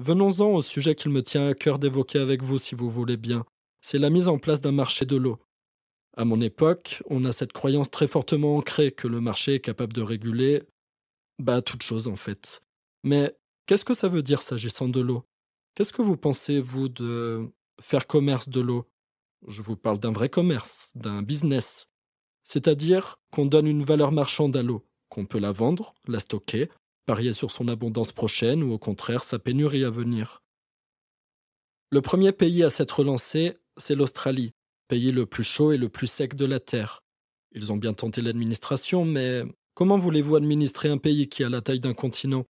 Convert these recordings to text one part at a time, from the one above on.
Venons-en au sujet qu'il me tient à cœur d'évoquer avec vous si vous voulez bien. C'est la mise en place d'un marché de l'eau. À mon époque, on a cette croyance très fortement ancrée que le marché est capable de réguler, bah, toute chose en fait. Mais qu'est-ce que ça veut dire s'agissant de l'eau Qu'est-ce que vous pensez, vous, de faire commerce de l'eau Je vous parle d'un vrai commerce, d'un business. C'est-à-dire qu'on donne une valeur marchande à l'eau, qu'on peut la vendre, la stocker, sur son abondance prochaine ou au contraire sa pénurie à venir. Le premier pays à s'être lancé, c'est l'Australie, pays le plus chaud et le plus sec de la Terre. Ils ont bien tenté l'administration, mais comment voulez-vous administrer un pays qui a la taille d'un continent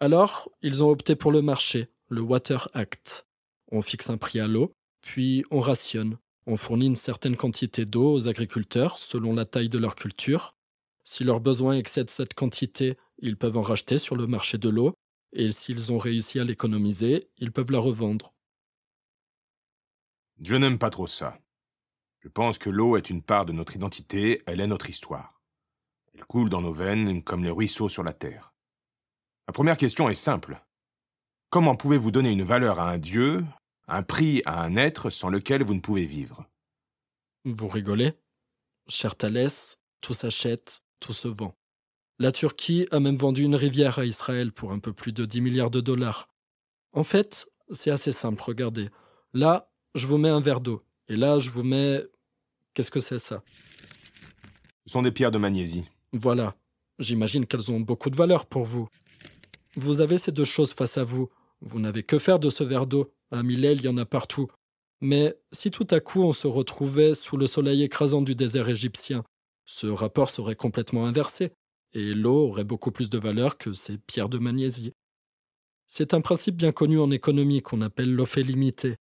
Alors, ils ont opté pour le marché, le Water Act. On fixe un prix à l'eau, puis on rationne. On fournit une certaine quantité d'eau aux agriculteurs selon la taille de leur culture, si leurs besoins excèdent cette quantité, ils peuvent en racheter sur le marché de l'eau, et s'ils ont réussi à l'économiser, ils peuvent la revendre. Je n'aime pas trop ça. Je pense que l'eau est une part de notre identité, elle est notre histoire. Elle coule dans nos veines comme les ruisseaux sur la terre. La première question est simple. Comment pouvez-vous donner une valeur à un dieu, un prix à un être sans lequel vous ne pouvez vivre Vous rigolez Cher Thalès, tout s'achète, tout se vend. La Turquie a même vendu une rivière à Israël pour un peu plus de 10 milliards de dollars. En fait, c'est assez simple, regardez. Là, je vous mets un verre d'eau. Et là, je vous mets... Qu'est-ce que c'est ça Ce sont des pierres de magnésie. Voilà. J'imagine qu'elles ont beaucoup de valeur pour vous. Vous avez ces deux choses face à vous. Vous n'avez que faire de ce verre d'eau. À mille il y en a partout. Mais si tout à coup on se retrouvait sous le soleil écrasant du désert égyptien, ce rapport serait complètement inversé, et l'eau aurait beaucoup plus de valeur que ces pierres de magnésie. C'est un principe bien connu en économie qu'on appelle l'offre limitée.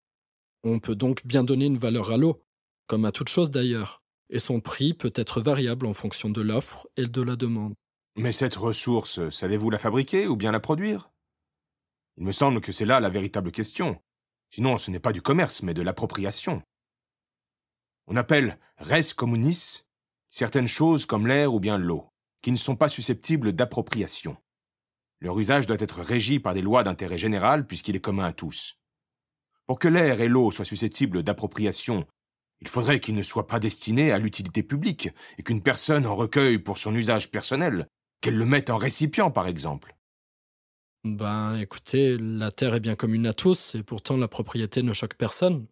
On peut donc bien donner une valeur à l'eau, comme à toute chose d'ailleurs, et son prix peut être variable en fonction de l'offre et de la demande. Mais cette ressource, savez-vous la fabriquer ou bien la produire Il me semble que c'est là la véritable question. Sinon, ce n'est pas du commerce, mais de l'appropriation. On appelle res communis certaines choses comme l'air ou bien l'eau, qui ne sont pas susceptibles d'appropriation. Leur usage doit être régi par des lois d'intérêt général puisqu'il est commun à tous. Pour que l'air et l'eau soient susceptibles d'appropriation, il faudrait qu'ils ne soient pas destinés à l'utilité publique et qu'une personne en recueille pour son usage personnel, qu'elle le mette en récipient par exemple. Ben écoutez, la terre est bien commune à tous et pourtant la propriété ne choque personne.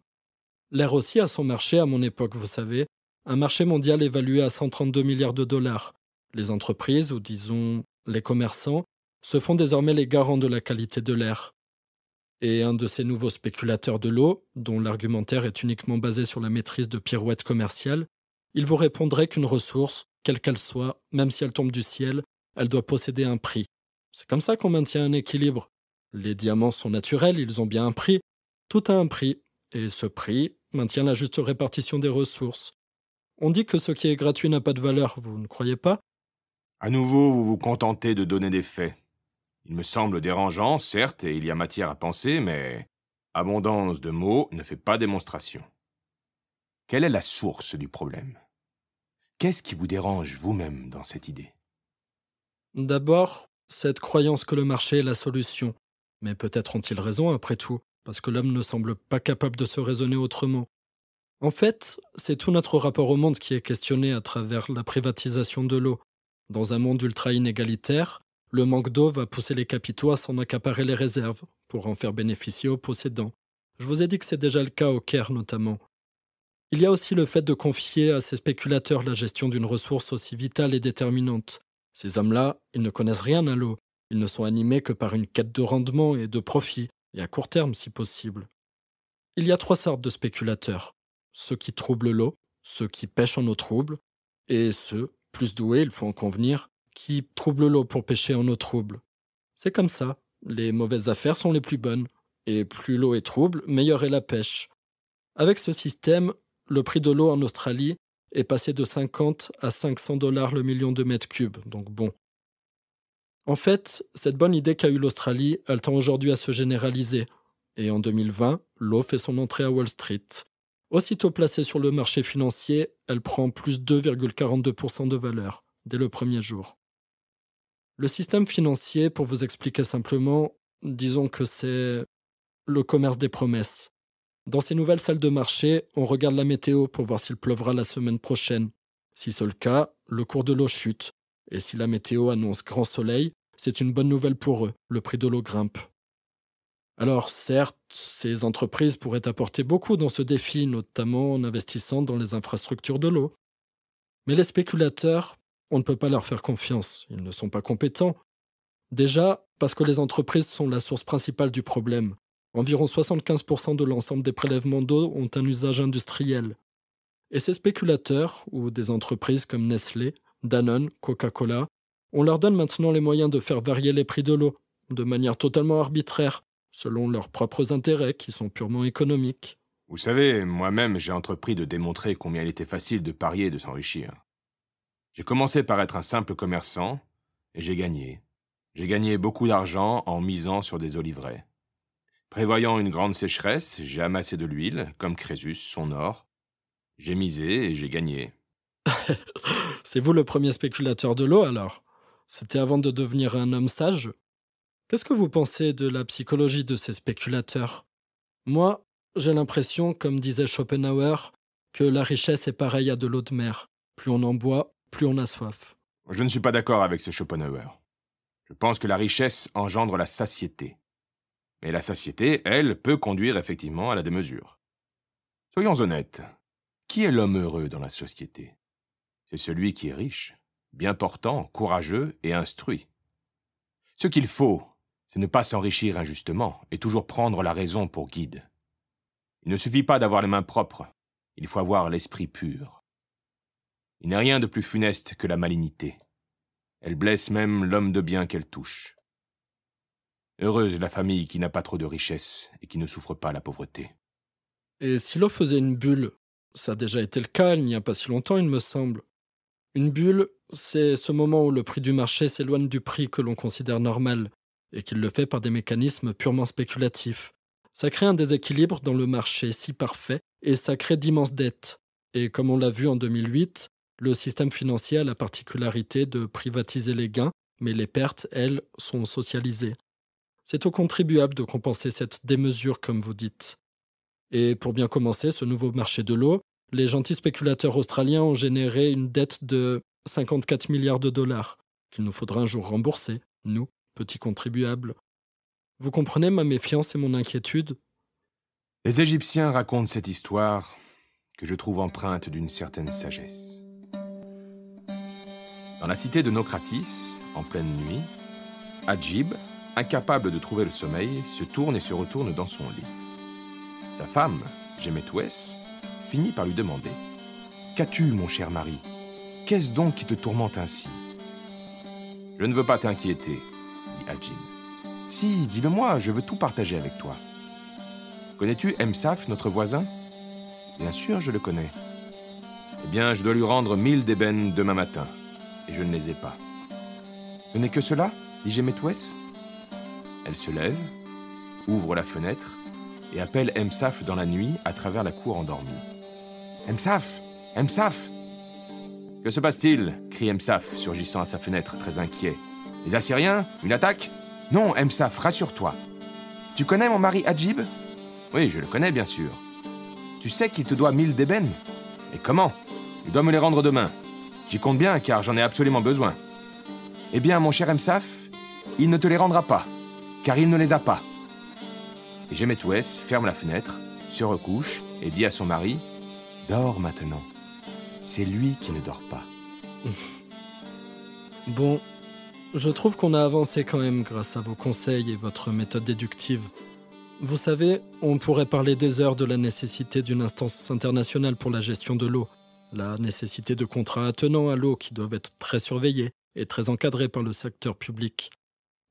L'air aussi a son marché à mon époque, vous savez un marché mondial évalué à 132 milliards de dollars. Les entreprises, ou disons les commerçants, se font désormais les garants de la qualité de l'air. Et un de ces nouveaux spéculateurs de l'eau, dont l'argumentaire est uniquement basé sur la maîtrise de pirouettes commerciales, il vous répondrait qu'une ressource, quelle qu'elle soit, même si elle tombe du ciel, elle doit posséder un prix. C'est comme ça qu'on maintient un équilibre. Les diamants sont naturels, ils ont bien un prix. Tout a un prix, et ce prix maintient la juste répartition des ressources. On dit que ce qui est gratuit n'a pas de valeur, vous ne croyez pas À nouveau, vous vous contentez de donner des faits. Il me semble dérangeant, certes, et il y a matière à penser, mais abondance de mots ne fait pas démonstration. Quelle est la source du problème Qu'est-ce qui vous dérange vous-même dans cette idée D'abord, cette croyance que le marché est la solution. Mais peut-être ont-ils raison après tout, parce que l'homme ne semble pas capable de se raisonner autrement. En fait, c'est tout notre rapport au monde qui est questionné à travers la privatisation de l'eau. Dans un monde ultra inégalitaire, le manque d'eau va pousser les capitaux à s'en accaparer les réserves, pour en faire bénéficier aux possédants. Je vous ai dit que c'est déjà le cas au Caire notamment. Il y a aussi le fait de confier à ces spéculateurs la gestion d'une ressource aussi vitale et déterminante. Ces hommes-là, ils ne connaissent rien à l'eau, ils ne sont animés que par une quête de rendement et de profit, et à court terme si possible. Il y a trois sortes de spéculateurs ceux qui troublent l'eau, ceux qui pêchent en eau trouble, et ceux, plus doués, il faut en convenir, qui troublent l'eau pour pêcher en eau trouble. C'est comme ça, les mauvaises affaires sont les plus bonnes, et plus l'eau est trouble, meilleure est la pêche. Avec ce système, le prix de l'eau en Australie est passé de 50 à 500 dollars le million de mètres cubes, donc bon. En fait, cette bonne idée qu'a eue l'Australie, elle tend aujourd'hui à se généraliser, et en 2020, l'eau fait son entrée à Wall Street. Aussitôt placée sur le marché financier, elle prend plus 2,42% de valeur dès le premier jour. Le système financier, pour vous expliquer simplement, disons que c'est le commerce des promesses. Dans ces nouvelles salles de marché, on regarde la météo pour voir s'il pleuvra la semaine prochaine. Si c'est le cas, le cours de l'eau chute. Et si la météo annonce grand soleil, c'est une bonne nouvelle pour eux, le prix de l'eau grimpe. Alors certes, ces entreprises pourraient apporter beaucoup dans ce défi, notamment en investissant dans les infrastructures de l'eau. Mais les spéculateurs, on ne peut pas leur faire confiance, ils ne sont pas compétents. Déjà, parce que les entreprises sont la source principale du problème. Environ 75% de l'ensemble des prélèvements d'eau ont un usage industriel. Et ces spéculateurs, ou des entreprises comme Nestlé, Danone, Coca-Cola, on leur donne maintenant les moyens de faire varier les prix de l'eau, de manière totalement arbitraire, selon leurs propres intérêts qui sont purement économiques. Vous savez, moi-même, j'ai entrepris de démontrer combien il était facile de parier et de s'enrichir. J'ai commencé par être un simple commerçant, et j'ai gagné. J'ai gagné beaucoup d'argent en misant sur des oliveraies. Prévoyant une grande sécheresse, j'ai amassé de l'huile, comme Crésus, son or. J'ai misé et j'ai gagné. C'est vous le premier spéculateur de l'eau alors C'était avant de devenir un homme sage Qu'est-ce que vous pensez de la psychologie de ces spéculateurs Moi, j'ai l'impression, comme disait Schopenhauer, que la richesse est pareille à de l'eau de mer. Plus on en boit, plus on a soif. Je ne suis pas d'accord avec ce Schopenhauer. Je pense que la richesse engendre la satiété. Mais la satiété, elle, peut conduire effectivement à la démesure. Soyons honnêtes. Qui est l'homme heureux dans la société C'est celui qui est riche, bien portant, courageux et instruit. Ce qu'il faut c'est ne pas s'enrichir injustement et toujours prendre la raison pour guide. Il ne suffit pas d'avoir les mains propres, il faut avoir l'esprit pur. Il n'y a rien de plus funeste que la malignité. Elle blesse même l'homme de bien qu'elle touche. Heureuse est la famille qui n'a pas trop de richesses et qui ne souffre pas la pauvreté. Et si l'eau faisait une bulle, ça a déjà été le cas il n'y a pas si longtemps, il me semble. Une bulle, c'est ce moment où le prix du marché s'éloigne du prix que l'on considère normal, et qu'il le fait par des mécanismes purement spéculatifs. Ça crée un déséquilibre dans le marché si parfait et ça crée d'immenses dettes. Et comme on l'a vu en 2008, le système financier a la particularité de privatiser les gains, mais les pertes, elles, sont socialisées. C'est aux contribuables de compenser cette démesure, comme vous dites. Et pour bien commencer ce nouveau marché de l'eau, les gentils spéculateurs australiens ont généré une dette de 54 milliards de dollars, qu'il nous faudra un jour rembourser, nous petit contribuable. Vous comprenez ma méfiance et mon inquiétude Les Égyptiens racontent cette histoire que je trouve empreinte d'une certaine sagesse. Dans la cité de Nocratis, en pleine nuit, Adjib, incapable de trouver le sommeil, se tourne et se retourne dans son lit. Sa femme, Gemetwes, finit par lui demander Qu'as-tu, mon cher mari Qu'est-ce donc qui te tourmente ainsi Je ne veux pas t'inquiéter, si, dis-le-moi, je veux tout partager avec toi. Connais-tu Emsaf, notre voisin Bien sûr, je le connais. Eh bien, je dois lui rendre mille d'ébènes demain matin, et je ne les ai pas. Ce n'est que cela dit Gemetwes. Elle se lève, ouvre la fenêtre et appelle MSAf dans la nuit à travers la cour endormie. M'Saf M'Saf Que se passe-t-il crie Emsaf, surgissant à sa fenêtre, très inquiet. Les Assyriens Une attaque Non, Emsaf, rassure-toi. Tu connais mon mari Hadjib Oui, je le connais, bien sûr. Tu sais qu'il te doit mille débènes ?»« Et comment Il doit me les rendre demain. J'y compte bien, car j'en ai absolument besoin. Eh bien, mon cher Emsaf, il ne te les rendra pas, car il ne les a pas. Et Gemetouès ferme la fenêtre, se recouche et dit à son mari Dors maintenant. C'est lui qui ne dort pas. bon, je trouve qu'on a avancé quand même grâce à vos conseils et votre méthode déductive. Vous savez, on pourrait parler des heures de la nécessité d'une instance internationale pour la gestion de l'eau, la nécessité de contrats attenants à l'eau qui doivent être très surveillés et très encadrés par le secteur public.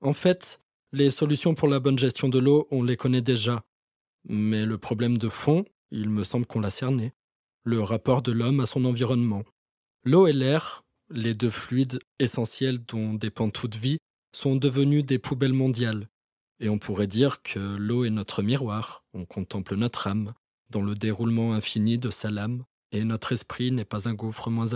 En fait, les solutions pour la bonne gestion de l'eau, on les connaît déjà. Mais le problème de fond, il me semble qu'on l'a cerné. Le rapport de l'homme à son environnement. L'eau et l'air, les deux fluides essentiels dont dépend toute vie, sont devenus des poubelles mondiales. Et on pourrait dire que l'eau est notre miroir, on contemple notre âme, dans le déroulement infini de sa lame, et notre esprit n'est pas un gouffre moins